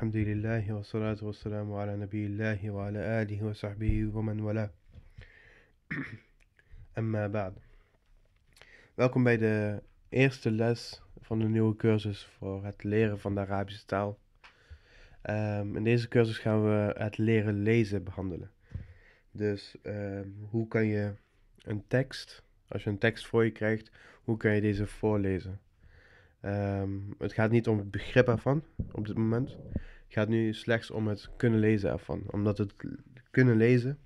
Elhamdülillahi ve salatu ve selamu ala Welkom bij de eerste les van de nieuwe cursus voor het leren van de Arabische taal. Ehm, in deze cursus gaan we het leren lezen behandelen. Dus ehm, hoe kan je een tekst, als je een tekst voor je krijgt, hoe kan je deze voorlezen? Ehm, het gaat niet om het begrip ervan op dit moment. Het gaat nu slechts om het kunnen lezen ervan. Omdat het kunnen lezen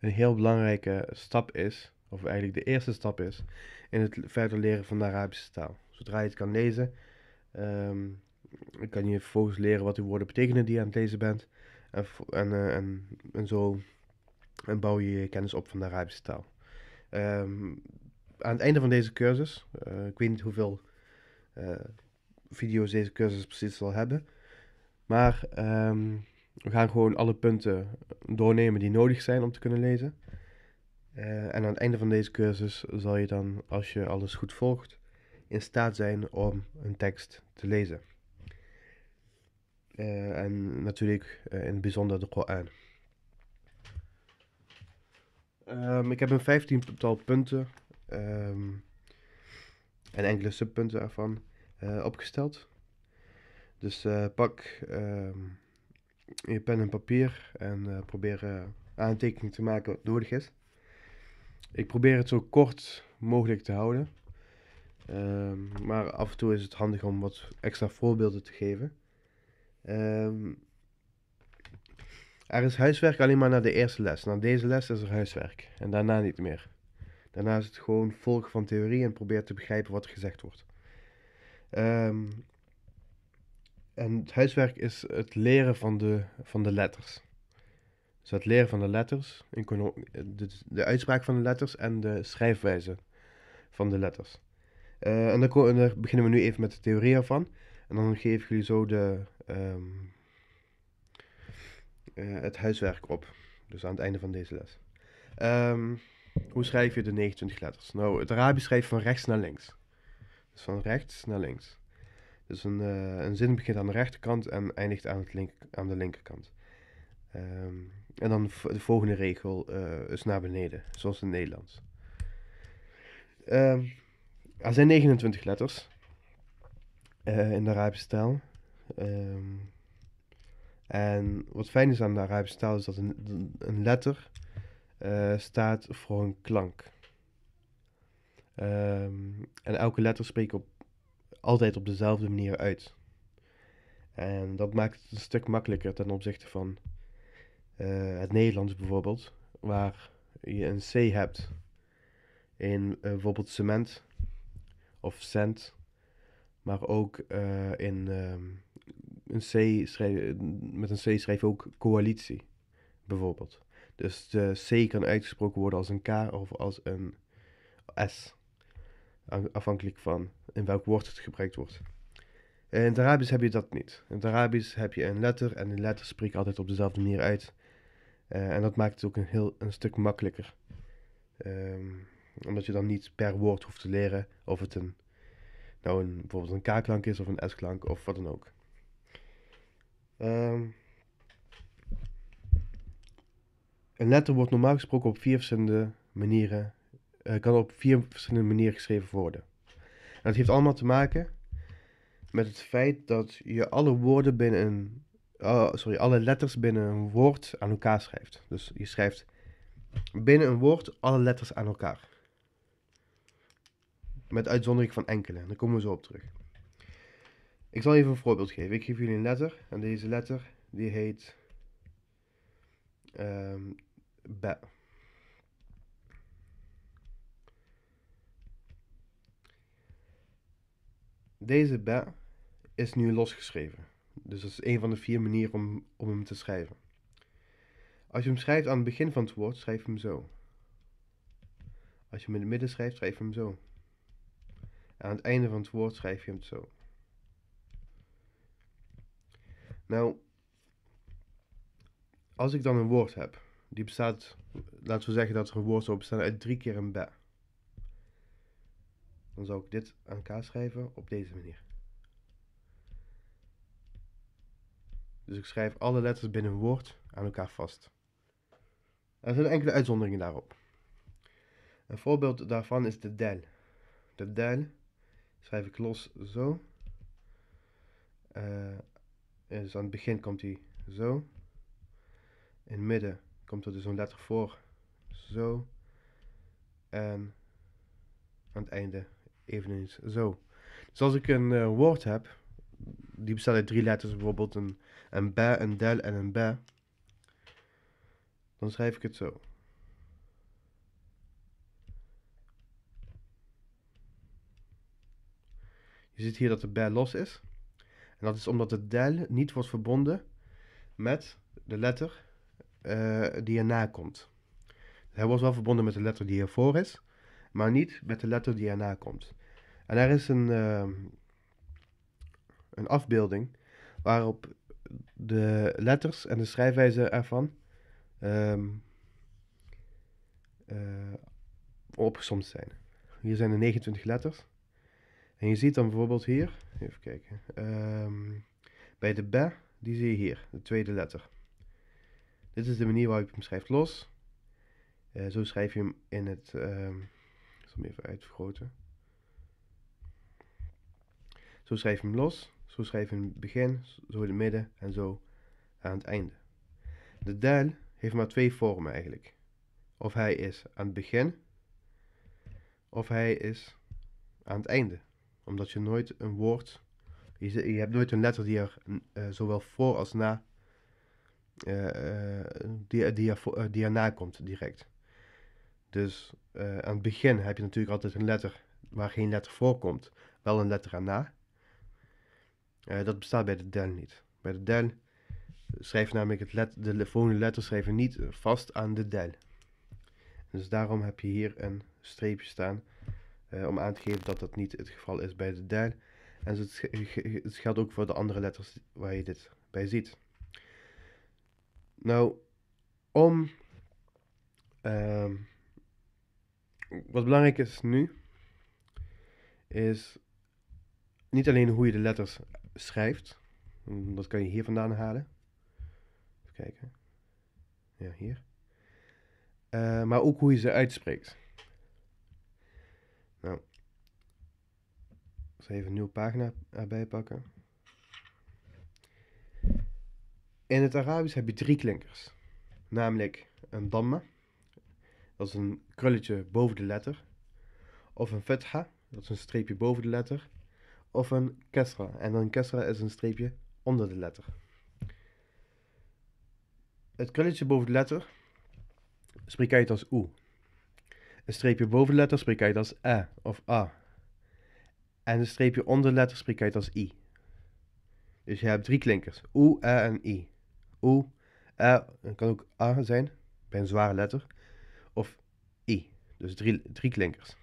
een heel belangrijke stap is, of eigenlijk de eerste stap is, in het verder leren van de Arabische taal. Zodra je het kan lezen, ehm, kan je vervolgens leren wat de woorden betekenen die je aan het lezen bent. En, en, eh, en, en zo en bouw je je kennis op van de Arabische taal. Ehm, aan het einde van deze cursus, eh, ik weet niet hoeveel eh, video's deze cursus precies zal hebben. Maar ehm, we gaan gewoon alle punten doornemen die nodig zijn om te kunnen lezen. Eh, en aan het einde van deze cursus zal je dan, als je alles goed volgt, in staat zijn om een tekst te lezen. Eh, en natuurlijk in het bijzonder de Koran. Ehm, ik heb een vijftiental punten ehm, en enkele subpunten ervan. Eh, opgesteld. Dus eh, pak ehm, je pen en papier en eh, probeer aantekeningen te maken wat nodig is. Ik probeer het zo kort mogelijk te houden. Ehm, maar af en toe is het handig om wat extra voorbeelden te geven. Ehm, er is huiswerk alleen maar na de eerste les. Na deze les is er huiswerk en daarna niet meer. Daarna is het gewoon volgen van theorie en probeer te begrijpen wat er gezegd wordt. Ehm, en het huiswerk is het leren van de, van de letters. Dus het leren van de letters, de, de uitspraak van de letters en de schrijfwijze van de letters. Eh, en, daar, beginnen we nu even met de theorie ervan. En dan geef ik jullie zo de, ehm, eh, het huiswerk op. Dus aan het einde van deze les. Ehm, hoe schrijf je de 29 letters? Nou, het Arabisch schrijft van rechts naar links van rechts naar links. Dus een, eh, een zin begint aan de rechterkant en eindigt aan, het link aan de linkerkant. Ehm, en dan de volgende regel eh, is naar beneden, zoals in het Nederlands. Ehm, er zijn 29 letters eh, in de Arabische taal. Ehm, en wat fijn is aan de Arabische taal is dat een, een letter staat voor een klank. Ehm, en elke letter spreek ik op, altijd op dezelfde manier uit. En dat maakt het een stuk makkelijker ten opzichte van eh, het Nederlands bijvoorbeeld, waar je een C hebt in eh, bijvoorbeeld cement of cent, maar ook eh, in ehm, een C met een C schrijf ook coalitie bijvoorbeeld. Dus de C kan uitgesproken worden als een K of als een S afhankelijk van in welk woord het gebruikt wordt. In het Arabisch heb je dat niet. In het Arabisch heb je een letter en die letter spreek altijd op dezelfde manier uit. Eh, en dat maakt het ook een, heel, een stuk makkelijker. Ehm, omdat je dan niet per woord hoeft te leren of het een, nou een, bijvoorbeeld een K-klank is of een S-klank of wat dan ook. Ehm, een letter wordt normaal gesproken op vier verschillende manieren eh, kan op vier verschillende manieren geschreven worden. En dat heeft allemaal te maken met het feit dat je alle woorden binnen oh, sorry, alle letters binnen een woord aan elkaar schrijft. Dus je schrijft binnen een woord alle letters aan elkaar. Met uitzondering van enkele. Daar komen we zo op terug. Ik zal even een voorbeeld geven. Ik geef jullie een letter. En deze letter die heet um, Deze bet is nu losgeschreven. Dus dat is een van de vier manieren om, om hem te schrijven. Als je hem schrijft aan het begin van het woord, schrijf hem zo. Als je hem in het midden schrijft, schrijf hem zo. En aan het einde van het woord schrijf je hem zo. Nou, als ik dan een woord heb, die bestaat, laten we zeggen dat er een woord zou bestaan uit drie keer een be dan zou ik dit aan elkaar schrijven op deze manier. Dus ik schrijf alle letters binnen een woord aan elkaar vast. Er zijn enkele uitzonderingen daarop. Een voorbeeld daarvan is de del. De del schrijf ik los zo. Uh, dus aan het begin komt hij zo. In het midden komt er dus een letter voor. Zo. En aan het einde eveneens. Zo. Dus als ik een eh, woord heb, die bestaat uit drie letters, bijvoorbeeld een, een b, een del en een b, dan schrijf ik het zo. Je ziet hier dat de b los is. En dat is omdat de del niet wordt verbonden met de letter eh, die erna komt. Hij was wel verbonden met de letter die ervoor is, maar niet met de letter die erna komt. En daar is een, ehm, een afbeelding waarop de letters en de schrijfwijze ervan um, opgesomd zijn. Hier zijn de 29 letters. En je ziet dan bijvoorbeeld hier, even kijken, ehm, bij de B, die zie je hier, de tweede letter. Dit is de manier waarop je hem schrijft los. Eh, zo schrijf je hem in het, ik zal hem even uitvergroten. Zo schrijf je hem los, zo schrijf je hem begin, zo in het midden en zo aan het einde. De duil heeft maar twee vormen eigenlijk. Of hij is aan het begin, of hij is aan het einde. Omdat je nooit een woord, je, hebt nooit een letter die er eh, zowel voor als na, eh, eh, die, die, er, uh, erna komt direct. Dus aan het begin heb je natuurlijk altijd een letter waar geen letter voor komt, wel een letter erna. Eh, dat bestaat bij de den niet. Bij de den schrijft namelijk het let, de volgende letters schrijven niet vast aan de den. Dus daarom heb je hier een streepje staan eh, om aan te geven dat dat niet het geval is bij de den. En dus het, het geldt ook voor de andere letters waar je dit bij ziet. Nou, om. Ehm, wat belangrijk is nu, is niet alleen hoe je de letters schrijft, mm, dat kan je hier vandaan halen. Even kijken. Ja, hier. Eh, maar ook hoe je ze uitspreekt. Nou. even een nieuwe pagina erbij pakken. In het Arabisch heb je drie klinkers. Namelijk een damma. Dat is een krulletje boven de letter. Of een fetha. Dat is een streepje boven de letter of een kesra. En een kesra is een streepje onder de letter. Het krulletje boven de letter spreek uit als oe. Een streepje boven de letter spreek uit als e of a. En een streepje onder de letter spreek uit als i. Dus je hebt drie klinkers. Oe, e en i. Oe, e, dat kan ook a zijn, bij een zware letter. Of i. Dus drie, drie klinkers.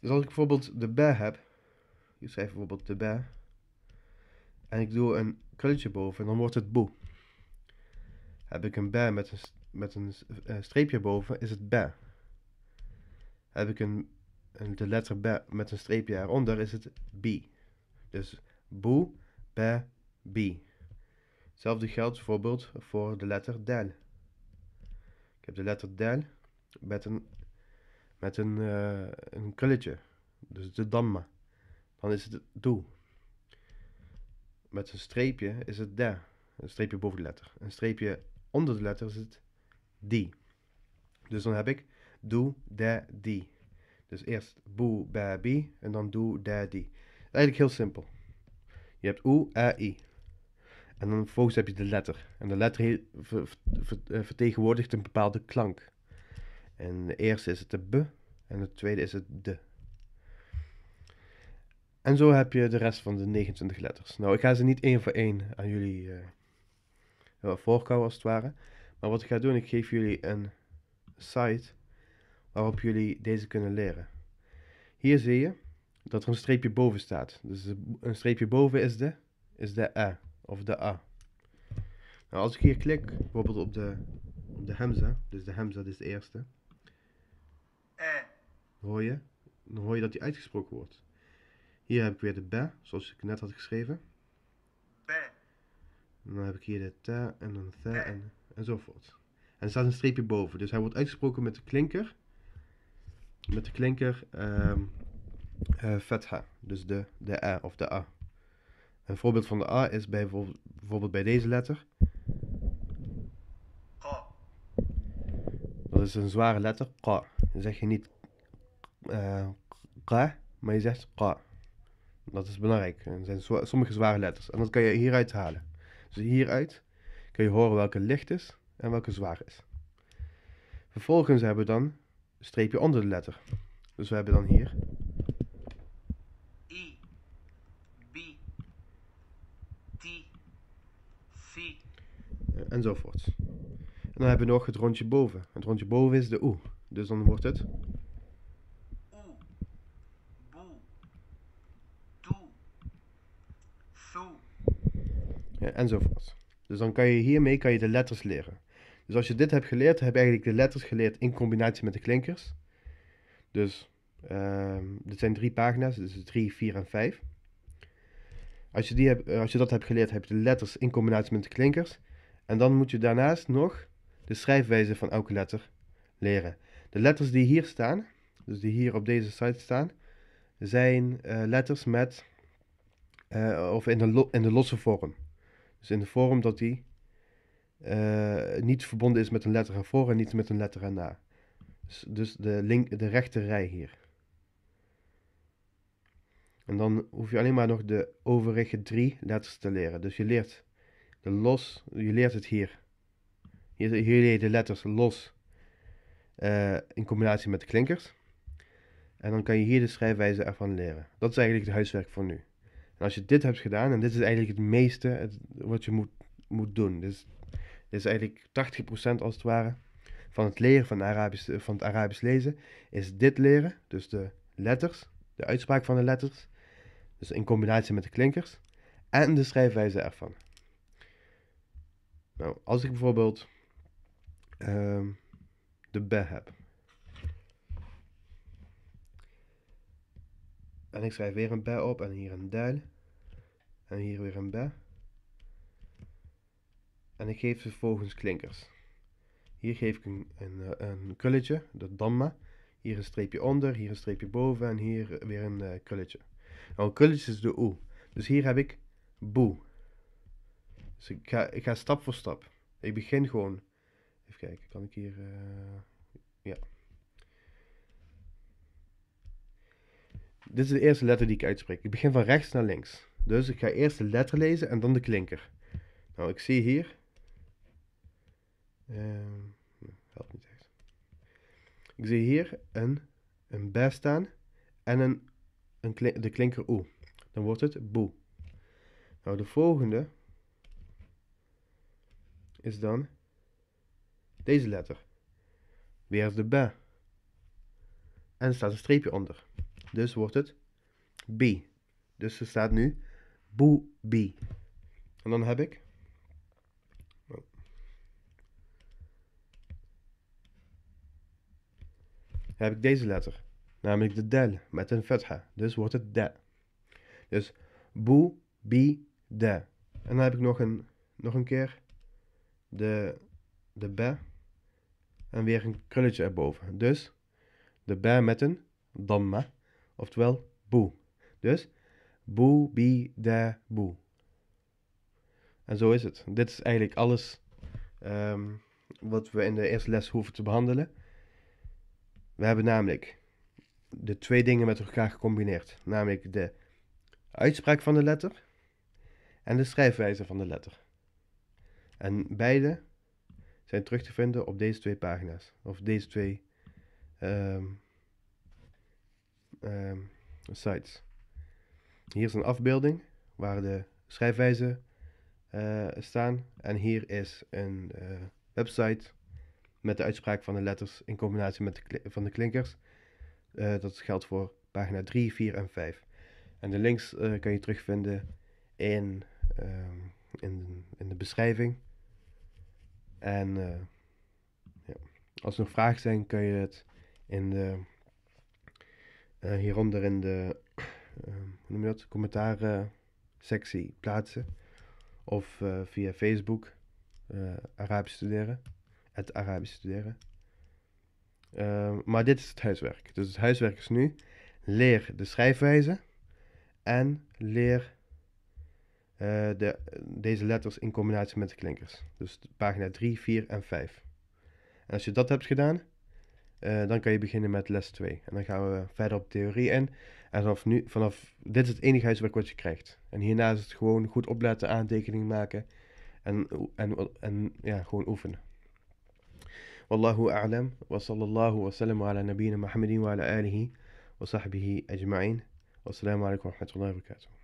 Dus als ik bijvoorbeeld de b heb, ik schrijf bijvoorbeeld de be. En ik doe een krulletje boven en dan wordt het boe. Heb ik een be met een, met een eh, streepje boven, is het be. Heb ik een, de letter b met een streepje eronder, is het bi. Dus boe, be, bi. Hetzelfde geldt bijvoorbeeld voor de letter del. Ik heb de letter del met een, met een, uh, een krulletje. Dus de damma dan is het doe. Met een streepje is het de. Een streepje boven de letter. Een streepje onder de letter is het die. Dus dan heb ik doe, de, die. Dus eerst boe, bi. en dan doe, de, die. Eigenlijk heel simpel. Je hebt oe, a, i. En dan vervolgens heb je de letter. En de letter eh, vertegenwoordigt een bepaalde klank. En de eerste is het de b en de tweede is het de. En zo heb je de rest van de 29 letters. Nou, ik ga ze niet één voor één aan jullie uh, eh, voorkouwen als het ware. Maar wat ik ga doen, ik geef jullie een site waarop jullie deze kunnen leren. Hier zie je dat er een streepje boven staat. Dus een streepje boven is de, is de E of de A. Nou, als ik hier klik, bijvoorbeeld op de, op de Hamza, dus de Hamza is de eerste, eh. hoor je, dan hoor je dat die uitgesproken wordt. Hier heb ik weer de b, zoals ik net had geschreven. dan heb ik hier de t en dan t en, enzovoort. En er staat een streepje boven. Dus hij wordt uitgesproken met de klinker. Met de klinker um, ehm, uh, eh, fetha. Dus de, de e of de a. Een voorbeeld van de a is bij, bijvoorbeeld bij deze letter. Dat is een zware letter. ka. Dan zeg je niet uh, maar je zegt qa. Dat is belangrijk. Er zijn sommige zware letters. En dat kan je hieruit halen. Dus hieruit kun je horen welke licht is en welke zwaar is. Vervolgens hebben we dan een streepje onder de letter. Dus we hebben dan hier. I, B, T, C. Enzovoorts. En dan hebben we nog het rondje boven. Het rondje boven is de O. Dus dan wordt het. zo. enzovoort. Dus dan kan je hiermee kan je de letters leren. Dus als je dit hebt geleerd, heb je eigenlijk de letters geleerd in combinatie met de klinkers. Dus uh, dit zijn drie pagina's, dus 3, 4 en 5. Als je, die eh, als je dat hebt geleerd, heb je de letters in combinatie met de klinkers. En dan moet je daarnaast nog de schrijfwijze van elke letter leren. De letters die hier staan, dus die hier op deze site staan, zijn eh, letters met eh, of in de, in de losse vorm. Dus in de vorm dat die eh, niet verbonden is met een letter ervoor en niet met een letter erna. Dus, dus de, link, de rechte rij hier. En dan hoef je alleen maar nog de overige drie letters te leren. Dus je leert de los, je leert het hier. Hier, hier leer je de letters los eh, in combinatie met de klinkers. En dan kan je hier de schrijfwijze ervan leren. Dat is eigenlijk het huiswerk voor nu. En als je dit hebt gedaan, en dit is eigenlijk het meeste het, wat je moet, moet doen. Dus dit is eigenlijk 80% als het ware van het leren van, Arabisch, eh, van het Arabisch lezen. Is dit leren, dus de letters, de uitspraak van de letters. Dus in combinatie met de klinkers. En de schrijfwijze ervan. Nou, als ik bijvoorbeeld ehm, de be heb. En ik schrijf weer een B op en hier een duil. En hier weer een B. En ik geef vervolgens klinkers. Hier geef ik een, een, eh, kulletje, de damma. Hier een streepje onder, hier een streepje boven en hier weer een eh, kulletje. Nou, een kulletje is de oe. Dus hier heb ik boe. Dus ik ga, ik ga stap voor stap. Ik begin gewoon. Even kijken, kan ik hier. Eh, dit is de eerste letter die ik uitspreek. Ik begin van rechts naar links. Dus ik ga eerst de letter lezen en dan de klinker. Nou, ik zie hier. Uh, helpt niet echt. Ik zie hier een, een B staan en een, een de klinker O. Dan wordt het boe. Nou, de volgende is dan deze letter. Weer de B. En er staat een streepje onder. Dus wordt het B. Dus er staat nu bi. En dan heb ik. Heb ik deze letter, namelijk de del met een fetha. Dus wordt het de. Dus boe, bi, de. En dan heb ik nog een, nog een keer de, de be en weer een krulletje erboven. Dus de be met een damma. Oftewel, boe. Dus, boe, bi, da, boe. En zo is het. Dit is eigenlijk alles ehm, wat we in de eerste les hoeven te behandelen. We hebben namelijk de twee dingen met elkaar gecombineerd. Namelijk de uitspraak van de letter en de schrijfwijze van de letter. En beide zijn terug te vinden op deze twee pagina's. Of deze twee ehm, Ehm, sites. Hier is een afbeelding waar de schrijfwijzen eh, staan. En hier is een eh, website met de uitspraak van de letters in combinatie met de van de klinkers. Eh, dat geldt voor pagina 3, 4 en 5. En de links kan je terugvinden in, ehm, in, in de beschrijving. En ja. als er vragen zijn, kan je het in de eh, hieronder in de uh, noem plaatsen. Of eh, via Facebook Arabisch studeren. Het Arabisch studeren. Ehm, maar dit is het huiswerk. Dus het huiswerk is nu leer de schrijfwijze en leer de, deze letters in combinatie met de klinkers. Dus pagina 3, 4 en 5. En als je dat hebt gedaan, eh, dan kan je beginnen met les 2. En dan gaan we verder op theorie in. En vanaf nu, vanaf, dit is het enige huiswerk wat je krijgt. En hierna is het gewoon goed opletten, aantekeningen maken. En, en, en ja, gewoon oefenen. Wallahu a'lam. Wa sallallahu wa sallam ala Muhammadin wa ala alihi wa sahbihi ajma'in. Wassalamu alaikum wa rahmatullahi wa barakatuh.